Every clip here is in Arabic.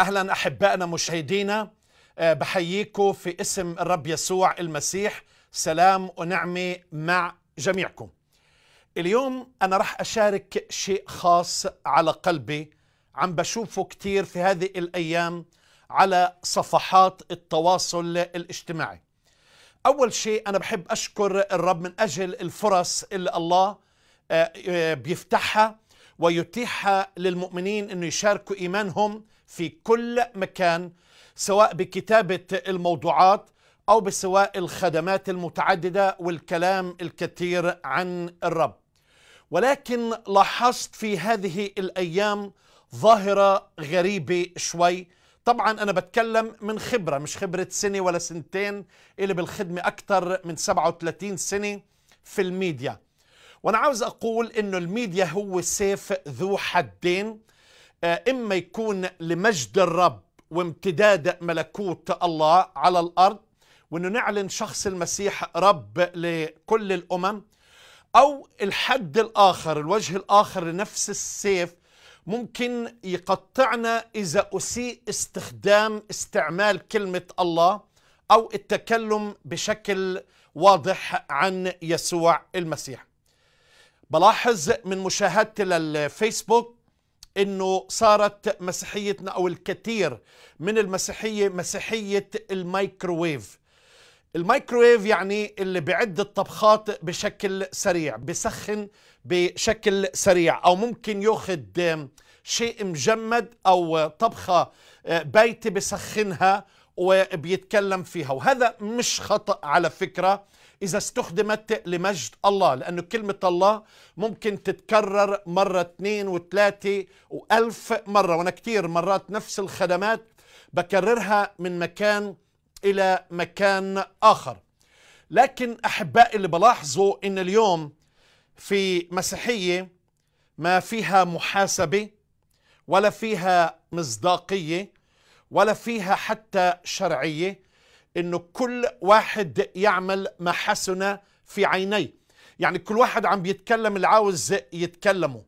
اهلا احبائنا مشاهدينا آه، بحييكم في اسم الرب يسوع المسيح سلام ونعمه مع جميعكم. اليوم انا راح اشارك شيء خاص على قلبي عم بشوفه كثير في هذه الايام على صفحات التواصل الاجتماعي. اول شيء انا بحب اشكر الرب من اجل الفرص اللي الله آه، آه، بيفتحها ويتيحها للمؤمنين انه يشاركوا ايمانهم في كل مكان سواء بكتابة الموضوعات أو بسواء الخدمات المتعددة والكلام الكثير عن الرب ولكن لاحظت في هذه الأيام ظاهرة غريبة شوي طبعا أنا بتكلم من خبرة مش خبرة سنة ولا سنتين اللي بالخدمة أكثر من 37 سنة في الميديا وأنا عاوز أقول إنه الميديا هو سيف ذو حدين آه، إما يكون لمجد الرب وامتداد ملكوت الله على الأرض وأنه نعلن شخص المسيح رب لكل الأمم أو الحد الآخر الوجه الآخر لنفس السيف ممكن يقطعنا إذا أسيء استخدام استعمال كلمة الله أو التكلم بشكل واضح عن يسوع المسيح بلاحظ من مشاهدتي للفيسبوك انه صارت مسيحيتنا او الكثير من المسيحيه مسيحيه الميكروويف الميكروويف يعني اللي بيعد الطبخات بشكل سريع بسخن بشكل سريع او ممكن ياخذ شيء مجمد او طبخه بيتي بسخنها وبيتكلم فيها وهذا مش خطا على فكره إذا استخدمت لمجد الله لأنه كلمة الله ممكن تتكرر مرة اثنين وثلاثة وألف مرة وأنا كتير مرات نفس الخدمات بكررها من مكان إلى مكان آخر لكن أحبائي اللي بلاحظوا إن اليوم في مسيحية ما فيها محاسبة ولا فيها مصداقية ولا فيها حتى شرعية انه كل واحد يعمل ما حسن في عينيه يعني كل واحد عم بيتكلم اللي عاوز يتكلمه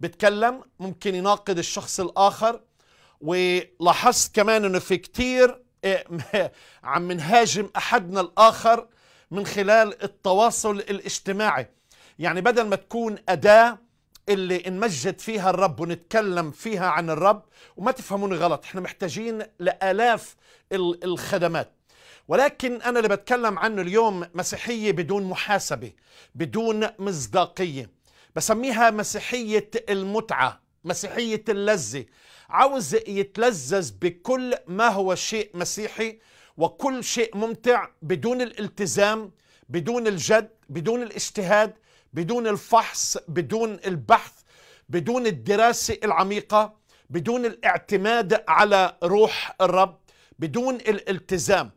بتكلم ممكن يناقض الشخص الاخر ولاحظت كمان انه في كتير إيه، عم نهاجم احدنا الاخر من خلال التواصل الاجتماعي يعني بدل ما تكون اداه اللي نمجد فيها الرب ونتكلم فيها عن الرب وما تفهموني غلط احنا محتاجين لالاف الخدمات ولكن أنا اللي بتكلم عنه اليوم مسيحية بدون محاسبة بدون مصداقية بسميها مسيحية المتعة مسيحية اللذة عاوز يتلذذ بكل ما هو شيء مسيحي وكل شيء ممتع بدون الالتزام بدون الجد بدون الاجتهاد بدون الفحص بدون البحث بدون الدراسة العميقة بدون الاعتماد على روح الرب بدون الالتزام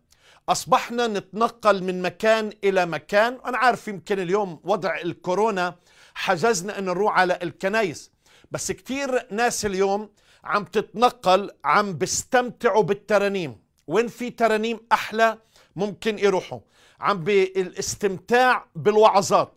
أصبحنا نتنقل من مكان إلى مكان أنا عارف يمكن اليوم وضع الكورونا حجزنا أن نروح على الكنايس بس كتير ناس اليوم عم تتنقل عم بيستمتعوا بالترانيم وين في ترانيم أحلى ممكن يروحوا عم بالاستمتاع بالوعظات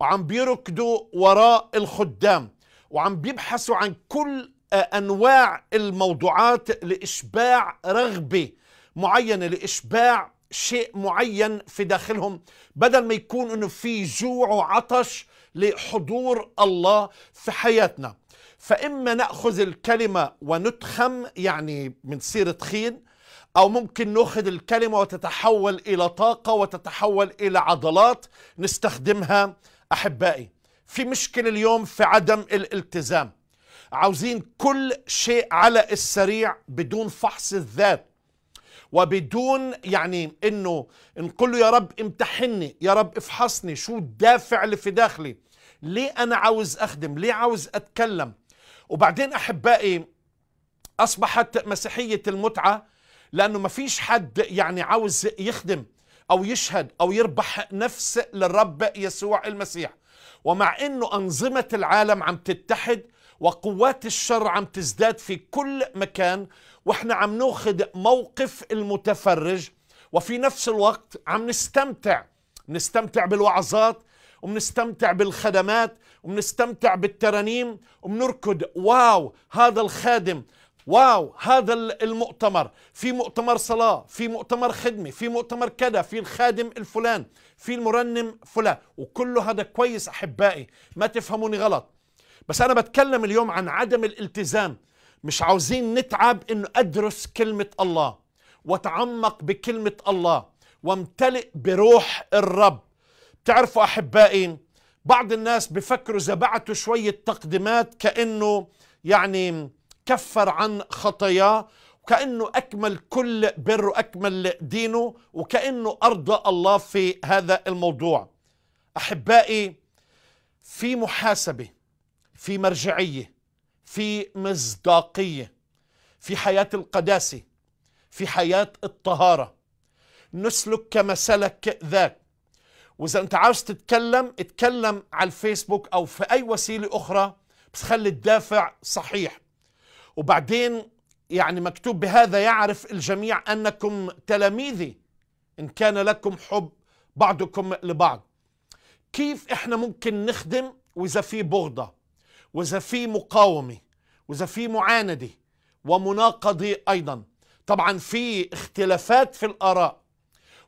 وعم بيركضوا وراء الخدام وعم بيبحثوا عن كل أنواع الموضوعات لإشباع رغبة معينه لاشباع شيء معين في داخلهم بدل ما يكون انه في جوع وعطش لحضور الله في حياتنا فاما ناخذ الكلمه ونتخم يعني بنصير تخين او ممكن ناخذ الكلمه وتتحول الى طاقه وتتحول الى عضلات نستخدمها احبائي في مشكله اليوم في عدم الالتزام عاوزين كل شيء على السريع بدون فحص الذات وبدون يعني انه نقول له يا رب امتحني يا رب افحصني شو الدافع اللي في داخلي ليه انا عاوز اخدم ليه عاوز اتكلم وبعدين احبائي اصبحت مسيحيه المتعه لانه ما فيش حد يعني عاوز يخدم او يشهد او يربح نفس للرب يسوع المسيح ومع انه انظمه العالم عم تتحد وقوات الشر عم تزداد في كل مكان واحنا عم ناخذ موقف المتفرج وفي نفس الوقت عم نستمتع نستمتع بالوعظات وبنستمتع بالخدمات وبنستمتع بالترانيم وبنركض واو هذا الخادم واو هذا المؤتمر في مؤتمر صلاة في مؤتمر خدمة في مؤتمر كذا في الخادم الفلان في المرنم فلان وكل هذا كويس أحبائي ما تفهموني غلط بس انا بتكلم اليوم عن عدم الالتزام مش عاوزين نتعب انه ادرس كلمه الله واتعمق بكلمه الله وامتلئ بروح الرب تعرفوا احبائي بعض الناس بفكروا اذا بعتوا شويه تقديمات كانه يعني كفر عن خطاياه وكأنه أكمل كل بر وأكمل دينه وكأنه أرضى الله في هذا الموضوع أحبائي في محاسبة في مرجعيه في مصداقيه في حياه القداسه في حياه الطهاره نسلك كما سلك ذاك واذا انت عاوز تتكلم اتكلم على الفيسبوك او في اي وسيله اخرى بس خلي الدافع صحيح وبعدين يعني مكتوب بهذا يعرف الجميع انكم تلاميذي ان كان لكم حب بعضكم لبعض كيف احنا ممكن نخدم واذا في بغضه وإذا في مقاومة وإذا في معاندة ومناقضة أيضا طبعا في اختلافات في الآراء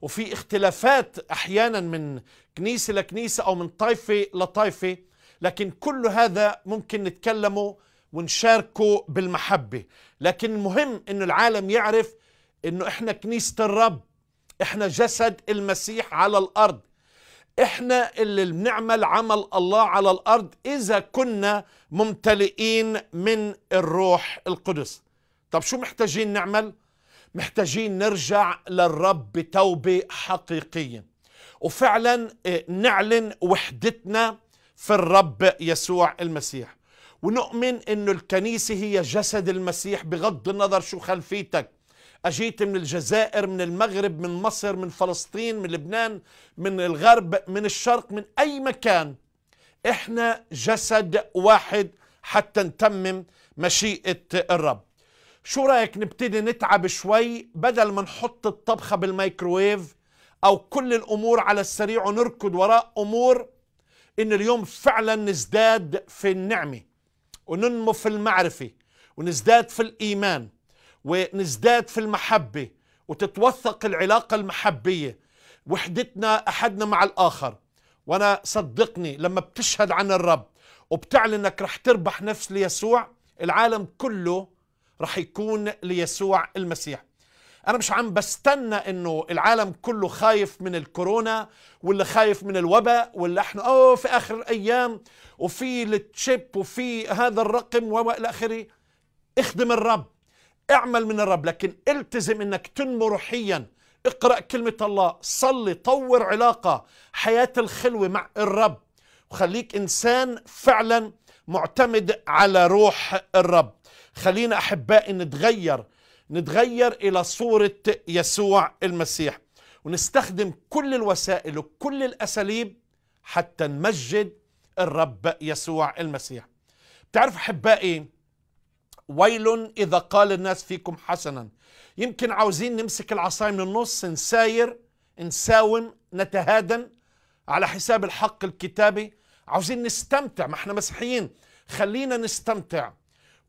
وفي اختلافات أحيانا من كنيسة لكنيسة أو من طائفة لطائفة لكن كل هذا ممكن نتكلمه ونشاركه بالمحبة لكن المهم أن العالم يعرف أنه إحنا كنيسة الرب إحنا جسد المسيح على الأرض احنا اللي بنعمل عمل الله على الارض اذا كنا ممتلئين من الروح القدس طب شو محتاجين نعمل محتاجين نرجع للرب بتوبة حقيقيه وفعلا آه، نعلن وحدتنا في الرب يسوع المسيح ونؤمن انه الكنيسه هي جسد المسيح بغض النظر شو خلفيتك أجيت من الجزائر من المغرب من مصر من فلسطين من لبنان من الغرب من الشرق من أي مكان إحنا جسد واحد حتى نتمم مشيئة الرب شو رايك نبتدي نتعب شوي بدل ما نحط الطبخة بالميكرويف أو كل الأمور على السريع ونركض وراء أمور إن اليوم فعلا نزداد في النعمة وننمو في المعرفة ونزداد في الإيمان ونزداد في المحبة وتتوثق العلاقة المحبية وحدتنا أحدنا مع الآخر وأنا صدقني لما بتشهد عن الرب وبتعلن أنك رح تربح نفس ليسوع العالم كله رح يكون ليسوع المسيح أنا مش عم بستنى إنه العالم كله خايف من الكورونا ولا خايف من الوباء ولا إحنا أوه في آخر الأيام وفي التشيب وفي هذا الرقم وإلى آخره اخدم الرب اعمل من الرب لكن التزم انك تنمو روحيا اقرأ كلمة الله صلي طور علاقة حياة الخلوة مع الرب وخليك إنسان فعلا معتمد على روح الرب خلينا أحبائي نتغير نتغير إلى صورة يسوع المسيح ونستخدم كل الوسائل وكل الأساليب حتى نمجد الرب يسوع المسيح بتعرف أحبائي ويل إذا قال الناس فيكم حسنا يمكن عاوزين نمسك العصاية من النص نساير نساوم نتهادن على حساب الحق الكتابي عاوزين نستمتع ما احنا مسيحيين خلينا نستمتع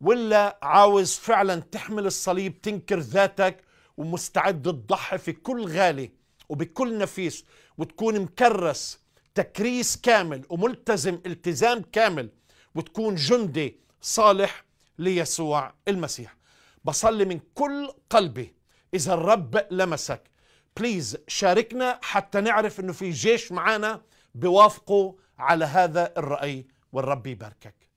ولا عاوز فعلا تحمل الصليب تنكر ذاتك ومستعد تضحي في كل غالي وبكل نفيس وتكون مكرس تكريس كامل وملتزم التزام كامل وتكون جندي صالح ليسوع المسيح بصلي من كل قلبي إذا الرب لمسك بليز شاركنا حتى نعرف إنه في جيش معانا بيوافقوا على هذا الرأي والرب يباركك